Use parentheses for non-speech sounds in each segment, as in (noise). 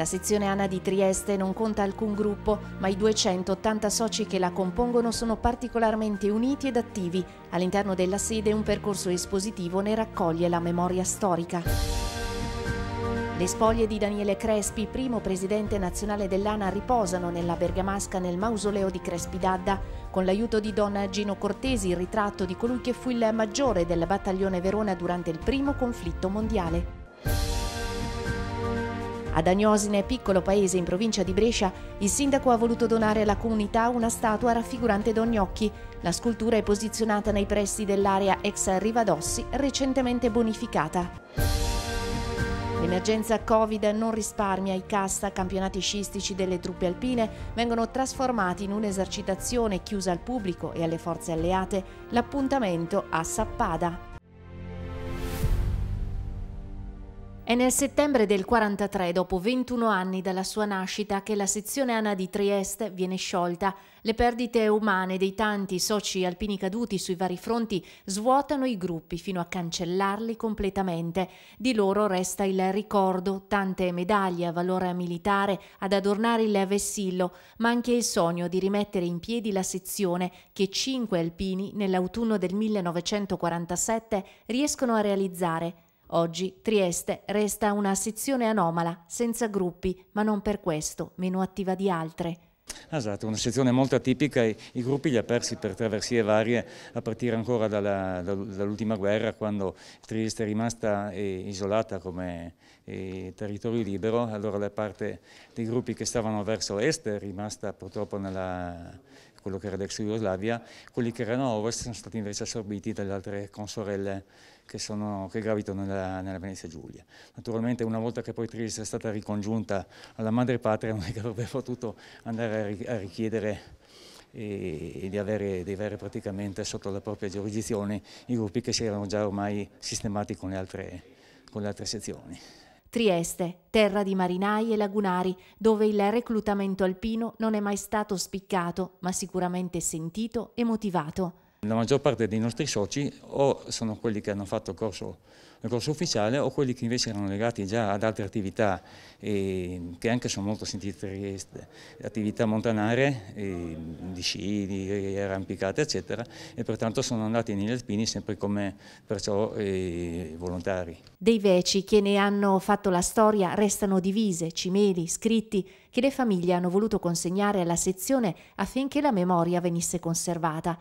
La sezione ANA di Trieste non conta alcun gruppo, ma i 280 soci che la compongono sono particolarmente uniti ed attivi. All'interno della sede un percorso espositivo ne raccoglie la memoria storica. Le spoglie di Daniele Crespi, primo presidente nazionale dell'ANA, riposano nella Bergamasca nel mausoleo di Crespi Dadda. Con l'aiuto di Don Gino Cortesi, il ritratto di colui che fu il maggiore del battaglione Verona durante il primo conflitto mondiale. Ad Agnosine, piccolo paese in provincia di Brescia, il sindaco ha voluto donare alla comunità una statua raffigurante Don Gnocchi. La scultura è posizionata nei pressi dell'area ex Rivadossi, recentemente bonificata. L'emergenza Covid non risparmia i cassa, campionati sciistici delle truppe alpine vengono trasformati in un'esercitazione chiusa al pubblico e alle forze alleate, l'appuntamento a Sappada. È nel settembre del 43, dopo 21 anni dalla sua nascita, che la sezione ANA di Trieste viene sciolta. Le perdite umane dei tanti soci alpini caduti sui vari fronti svuotano i gruppi fino a cancellarli completamente. Di loro resta il ricordo, tante medaglie a valore militare ad adornare il vessillo, ma anche il sogno di rimettere in piedi la sezione che cinque alpini nell'autunno del 1947 riescono a realizzare Oggi Trieste resta una sezione anomala, senza gruppi, ma non per questo meno attiva di altre. Esatto, una sezione molto atipica, i, i gruppi li ha persi per traversie varie a partire ancora dall'ultima guerra quando Trieste è rimasta eh, isolata come eh, territorio libero, allora la parte dei gruppi che stavano verso est è rimasta purtroppo nella, quello che era l'ex Jugoslavia, quelli che erano a ovest sono stati invece assorbiti dalle altre consorelle che, sono, che gravitano nella, nella, Venezia Giulia. Naturalmente una volta che poi Trieste è stata ricongiunta alla madre patria (laughs) non è che avrebbe potuto andare a richiedere eh, e, di, avere, di avere praticamente sotto la propria giurisdizione i gruppi che si erano già ormai sistemati con le altre, con le altre sezioni. Trieste, terra di marinai e lagunari, dove il reclutamento alpino non è mai stato spiccato, ma sicuramente sentito e motivato. La maggior parte dei nostri soci o sono quelli che hanno fatto il corso, il corso ufficiale o quelli che invece erano legati già ad altre attività eh, che anche sono molto sentite, eh, attività montanare, eh, di sci, di arrampicate eccetera e pertanto sono andati negli alpini sempre come perciò eh, volontari. Dei veci che ne hanno fatto la storia restano divise, cimeli, scritti che le famiglie hanno voluto consegnare alla sezione affinché la memoria venisse conservata.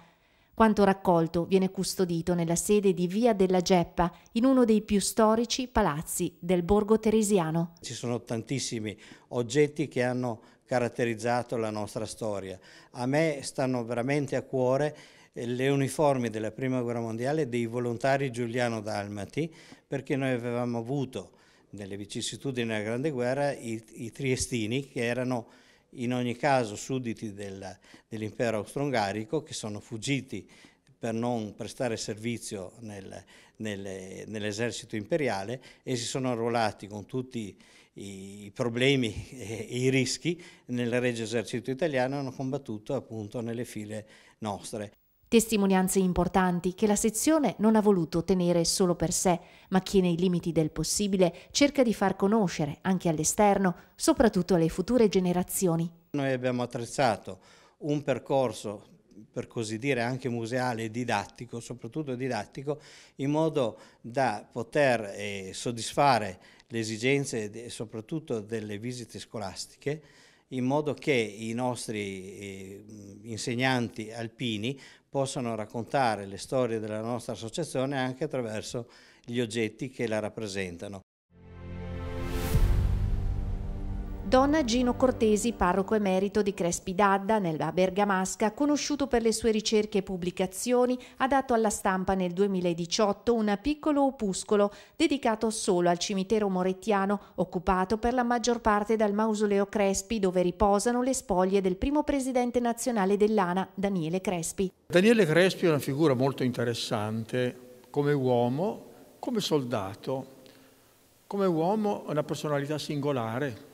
Quanto raccolto viene custodito nella sede di Via della Geppa, in uno dei più storici palazzi del borgo teresiano. Ci sono tantissimi oggetti che hanno caratterizzato la nostra storia. A me stanno veramente a cuore eh, le uniformi della Prima Guerra Mondiale dei volontari Giuliano Dalmati, perché noi avevamo avuto nelle vicissitudini della Grande Guerra i, i triestini che erano in ogni caso sudditi del, dell'impero austro-ungarico che sono fuggiti per non prestare servizio nel, nel, nell'esercito imperiale e si sono arruolati con tutti i problemi e i rischi nel Regio Esercito Italiano e hanno combattuto appunto nelle file nostre. Testimonianze importanti che la sezione non ha voluto tenere solo per sé, ma che nei limiti del possibile cerca di far conoscere anche all'esterno, soprattutto alle future generazioni. Noi abbiamo attrezzato un percorso per così dire anche museale e didattico, soprattutto didattico, in modo da poter eh, soddisfare le esigenze soprattutto delle visite scolastiche, in modo che i nostri eh, insegnanti alpini possano raccontare le storie della nostra associazione anche attraverso gli oggetti che la rappresentano. Donna Gino Cortesi, parroco emerito di Crespi d'Adda, nella Bergamasca, conosciuto per le sue ricerche e pubblicazioni, ha dato alla stampa nel 2018 un piccolo opuscolo dedicato solo al cimitero morettiano, occupato per la maggior parte dal mausoleo Crespi, dove riposano le spoglie del primo presidente nazionale dell'ANA, Daniele Crespi. Daniele Crespi è una figura molto interessante come uomo, come soldato. Come uomo ha una personalità singolare,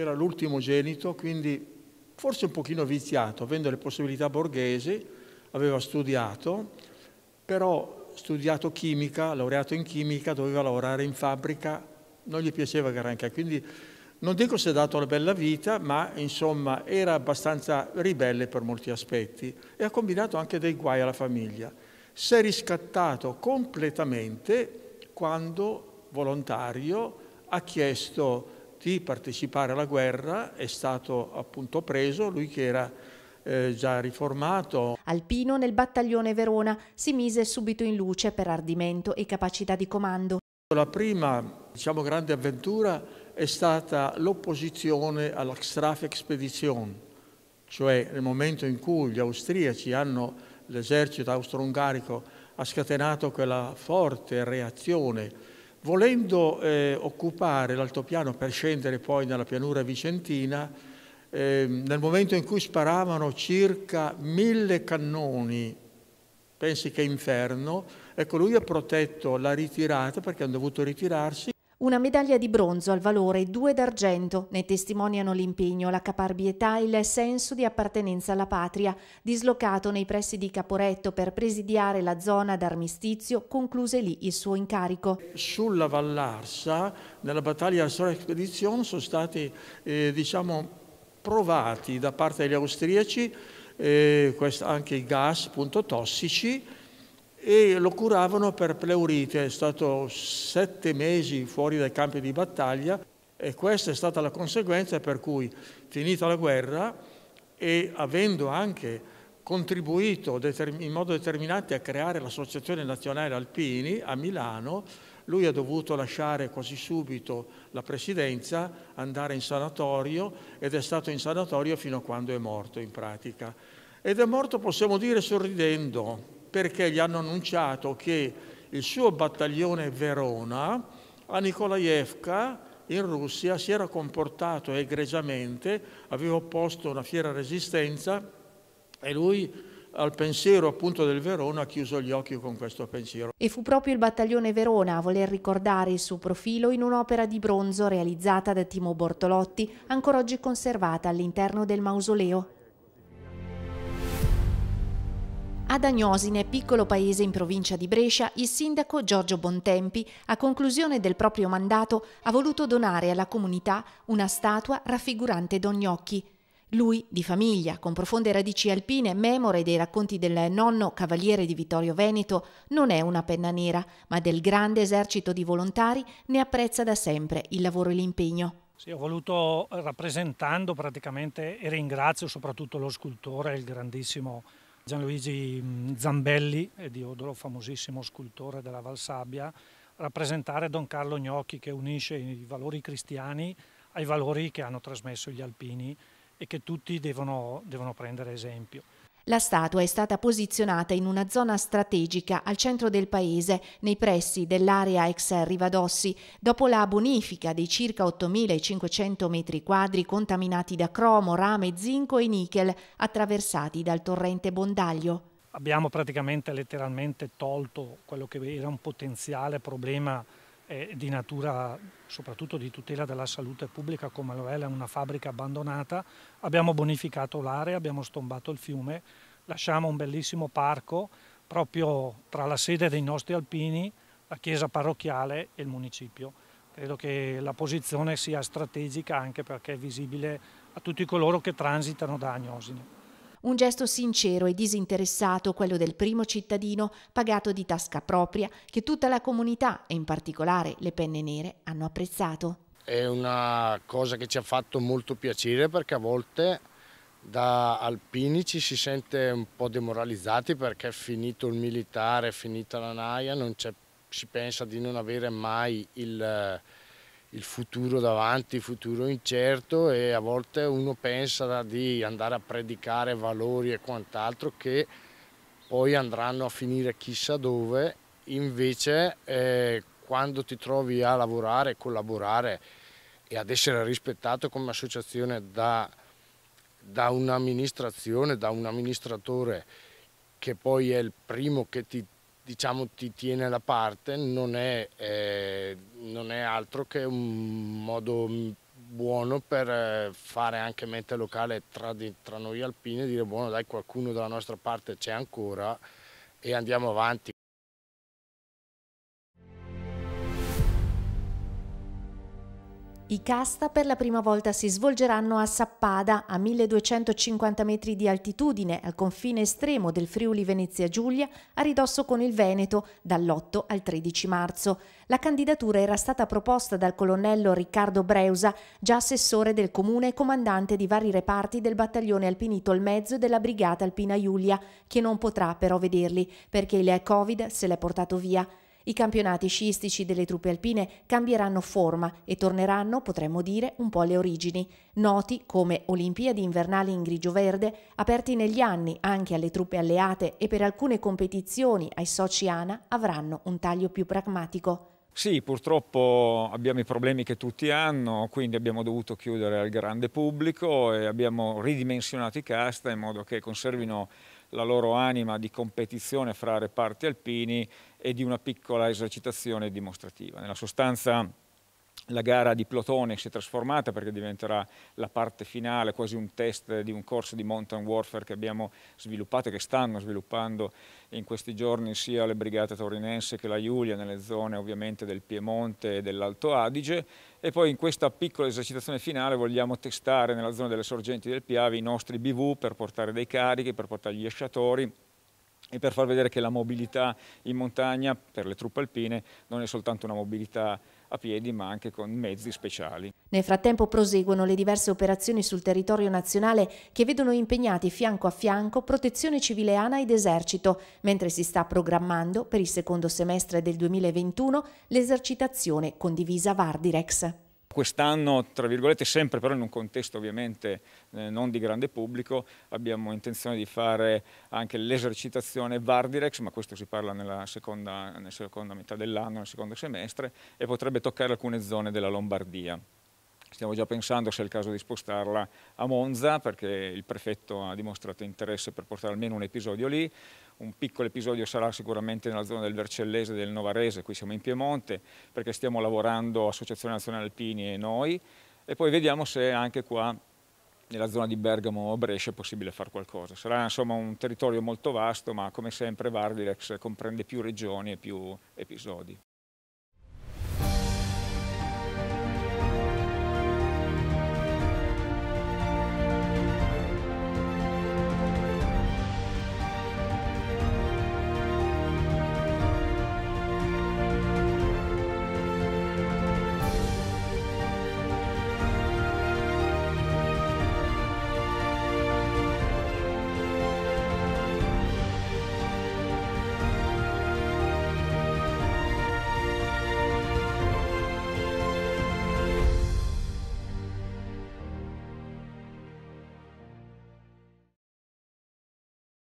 era l'ultimo genito, quindi forse un pochino viziato, avendo le possibilità borghesi, aveva studiato, però studiato chimica, laureato in chimica, doveva lavorare in fabbrica, non gli piaceva granché, quindi non dico si è dato la bella vita, ma insomma era abbastanza ribelle per molti aspetti e ha combinato anche dei guai alla famiglia. Si è riscattato completamente quando volontario ha chiesto di partecipare alla guerra, è stato appunto preso, lui che era eh, già riformato. Alpino nel battaglione Verona si mise subito in luce per ardimento e capacità di comando. La prima, diciamo, grande avventura è stata l'opposizione alla Straf Expedition, cioè nel momento in cui gli austriaci hanno, l'esercito austro-ungarico ha scatenato quella forte reazione Volendo eh, occupare l'altopiano per scendere poi nella pianura vicentina, eh, nel momento in cui sparavano circa mille cannoni, pensi che inferno, ecco lui ha protetto la ritirata perché hanno dovuto ritirarsi. Una medaglia di bronzo al valore e due d'argento ne testimoniano l'impegno, la caparbietà e il senso di appartenenza alla patria, dislocato nei pressi di Caporetto per presidiare la zona d'armistizio, concluse lì il suo incarico. Sulla Vallarsa, nella battaglia della Sora Expedition, sono stati eh, diciamo, provati da parte degli austriaci eh, anche i gas appunto, tossici e lo curavano per pleurite, è stato sette mesi fuori dai campi di battaglia e questa è stata la conseguenza per cui finita la guerra e avendo anche contribuito in modo determinante a creare l'Associazione Nazionale Alpini a Milano, lui ha dovuto lasciare quasi subito la presidenza, andare in sanatorio ed è stato in sanatorio fino a quando è morto in pratica. Ed è morto, possiamo dire, sorridendo, perché gli hanno annunciato che il suo battaglione Verona a Nikolaevka in Russia si era comportato egregiamente, aveva opposto una fiera resistenza e lui al pensiero appunto del Verona ha chiuso gli occhi con questo pensiero. E fu proprio il battaglione Verona a voler ricordare il suo profilo in un'opera di bronzo realizzata da Timo Bortolotti, ancora oggi conservata all'interno del mausoleo Ad Agnosine, piccolo paese in provincia di Brescia, il sindaco Giorgio Bontempi, a conclusione del proprio mandato, ha voluto donare alla comunità una statua raffigurante Don Gnocchi. Lui, di famiglia, con profonde radici alpine, memore dei racconti del nonno cavaliere di Vittorio Veneto, non è una penna nera, ma del grande esercito di volontari ne apprezza da sempre il lavoro e l'impegno. Sì, ho voluto eh, rappresentando praticamente e ringrazio soprattutto lo scultore, il grandissimo Gianluigi mm, Zambelli, Diodoro, famosissimo scultore della Valsabbia, rappresentare Don Carlo Gnocchi che unisce i valori cristiani ai valori che hanno trasmesso gli alpini e che tutti devono, devono prendere esempio. La statua è stata posizionata in una zona strategica al centro del paese, nei pressi dell'area ex Rivadossi, dopo la bonifica dei circa 8.500 metri quadri contaminati da cromo, rame, zinco e nichel, attraversati dal torrente Bondaglio. Abbiamo praticamente letteralmente tolto quello che era un potenziale problema eh, di natura soprattutto di tutela della salute pubblica come lo è, è una fabbrica abbandonata, abbiamo bonificato l'area, abbiamo stombato il fiume, lasciamo un bellissimo parco proprio tra la sede dei nostri alpini, la chiesa parrocchiale e il municipio. Credo che la posizione sia strategica anche perché è visibile a tutti coloro che transitano da Agnosine. Un gesto sincero e disinteressato, quello del primo cittadino, pagato di tasca propria, che tutta la comunità e in particolare le penne nere hanno apprezzato. È una cosa che ci ha fatto molto piacere perché a volte da alpini ci si sente un po' demoralizzati perché è finito il militare, è finita la naia, non c'è si pensa di non avere mai il, il futuro davanti, il futuro incerto e a volte uno pensa di andare a predicare valori e quant'altro che poi andranno a finire chissà dove, invece eh, quando ti trovi a lavorare, collaborare e ad essere rispettato come associazione da, da un'amministrazione, da un amministratore che poi è il primo che ti, diciamo, ti tiene la parte, non è... Eh, non è altro che un modo buono per eh, fare anche mente locale tra, di, tra noi alpini e dire buono dai qualcuno dalla nostra parte c'è ancora e andiamo avanti. I casta per la prima volta si svolgeranno a Sappada, a 1250 metri di altitudine, al confine estremo del Friuli Venezia Giulia, a ridosso con il Veneto, dall'8 al 13 marzo. La candidatura era stata proposta dal colonnello Riccardo Breusa, già assessore del comune e comandante di vari reparti del battaglione alpinito al mezzo della brigata alpina Giulia, che non potrà però vederli perché il Covid se l'è portato via. I campionati sciistici delle truppe alpine cambieranno forma e torneranno, potremmo dire, un po' alle origini, noti come Olimpiadi invernali in grigio-verde, aperti negli anni anche alle truppe alleate e per alcune competizioni ai soci ANA avranno un taglio più pragmatico. Sì, purtroppo abbiamo i problemi che tutti hanno, quindi abbiamo dovuto chiudere al grande pubblico e abbiamo ridimensionato i casta in modo che conservino la loro anima di competizione fra reparti alpini e di una piccola esercitazione dimostrativa. Nella sostanza la gara di Plotone si è trasformata perché diventerà la parte finale, quasi un test di un corso di mountain warfare che abbiamo sviluppato e che stanno sviluppando in questi giorni sia le brigate torinense che la Giulia nelle zone ovviamente del Piemonte e dell'Alto Adige e poi in questa piccola esercitazione finale vogliamo testare nella zona delle sorgenti del Piave i nostri BV per portare dei carichi, per portare gli esciatori e per far vedere che la mobilità in montagna per le truppe alpine non è soltanto una mobilità a piedi ma anche con mezzi speciali. Nel frattempo proseguono le diverse operazioni sul territorio nazionale che vedono impegnati fianco a fianco protezione civileana ed esercito, mentre si sta programmando per il secondo semestre del 2021 l'esercitazione condivisa Vardirex quest'anno, tra virgolette, sempre però in un contesto ovviamente eh, non di grande pubblico, abbiamo intenzione di fare anche l'esercitazione Vardirex, ma questo si parla nella seconda, nella seconda metà dell'anno, nel secondo semestre, e potrebbe toccare alcune zone della Lombardia. Stiamo già pensando se è il caso di spostarla a Monza, perché il prefetto ha dimostrato interesse per portare almeno un episodio lì, un piccolo episodio sarà sicuramente nella zona del Vercellese e del Novarese, qui siamo in Piemonte, perché stiamo lavorando Associazione Nazionale Alpini e noi, e poi vediamo se anche qua nella zona di Bergamo o Brescia è possibile fare qualcosa. Sarà insomma un territorio molto vasto, ma come sempre Vardirex comprende più regioni e più episodi.